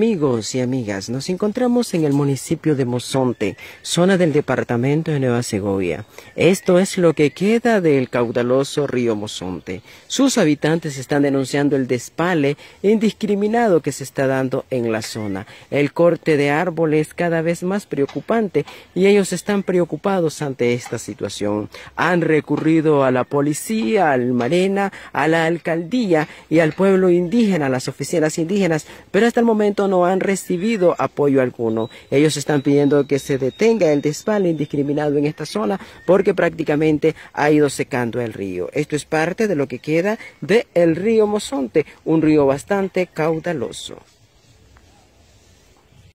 Amigos y amigas, nos encontramos en el municipio de Mozonte, zona del departamento de Nueva Segovia. Esto es lo que queda del caudaloso río Mozonte. Sus habitantes están denunciando el despale indiscriminado que se está dando en la zona. El corte de árboles cada vez más preocupante y ellos están preocupados ante esta situación. Han recurrido a la policía, al Marena, a la alcaldía y al pueblo indígena, a las oficinas indígenas, pero hasta el momento no han recibido apoyo alguno. Ellos están pidiendo que se detenga el desfile indiscriminado en esta zona porque prácticamente ha ido secando el río. Esto es parte de lo que queda del el río Mosonte, un río bastante caudaloso.